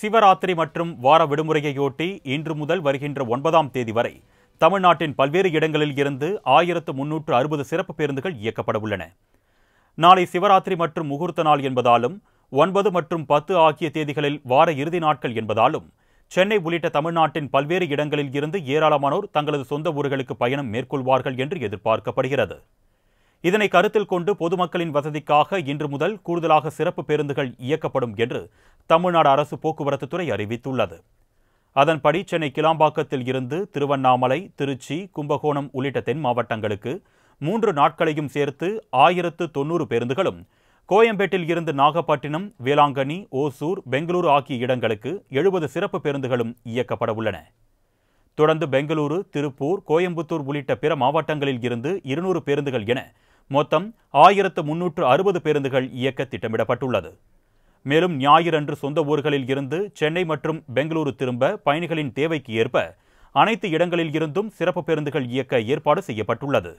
சிவராத்திரி மற்றும் வார விடுமுறையொட்டி இன்று முதல் வருகின்ற ஒன்பதாம் தேதி வரை தமிழ்நாட்டின் பல்வேறு இடங்களில் இருந்து ஆயிரத்து முன்னூற்று அறுபது சிறப்பு பேருந்துகள் இயக்கப்பட உள்ளன நாளை சிவராத்திரி மற்றும் முகூர்த்த நாள் என்பதாலும் ஒன்பது மற்றும் பத்து ஆகிய தேதிகளில் வார இறுதி நாட்கள் என்பதாலும் சென்னை உள்ளிட்ட தமிழ்நாட்டின் பல்வேறு இடங்களில் இருந்து ஏராளமானோர் தங்களது சொந்த ஊர்களுக்கு பயணம் மேற்கொள்வார்கள் என்று எதிர்பார்க்கப்படுகிறது இதனை கருத்தில் கொண்டு பொதுமக்களின் வசதிக்காக இன்று முதல் கூடுதலாக சிறப்பு பேருந்துகள் இயக்கப்படும் என்று தமிழ்நாடு அரசு போக்குவரத்து துறை அறிவித்துள்ளது அதன்படி சென்னை கிளாம்பாக்கத்தில் இருந்து திருவண்ணாமலை திருச்சி கும்பகோணம் உள்ளிட்ட தென் மாவட்டங்களுக்கு மூன்று நாட்களையும் சேர்த்து ஆயிரத்து தொன்னூறு பேருந்துகளும் கோயம்பேட்டில் இருந்து நாகப்பட்டினம் வேளாங்கண்ணி ஓசூர் பெங்களூரு ஆகிய இடங்களுக்கு எழுபது சிறப்பு பேருந்துகளும் இயக்கப்பட உள்ளன தொடர்ந்து பெங்களூரு திருப்பூர் கோயம்புத்தூர் உள்ளிட்ட பிற மாவட்டங்களில் இருந்து இருநூறு பேருந்துகள் என மொத்தம் ஆயிரத்து முன்னூற்று அறுபது பேருந்துகள் இயக்க திட்டமிடப்பட்டுள்ளது மேலும் ஞாயிறன்று சொந்த ஊர்களில் இருந்து சென்னை மற்றும் பெங்களூரு திரும்ப பயணிகளின் தேவைக்கு ஏற்ப அனைத்து இடங்களில் இருந்தும் சிறப்பு பேருந்துகள் இயக்க ஏற்பாடு செய்யப்பட்டுள்ளது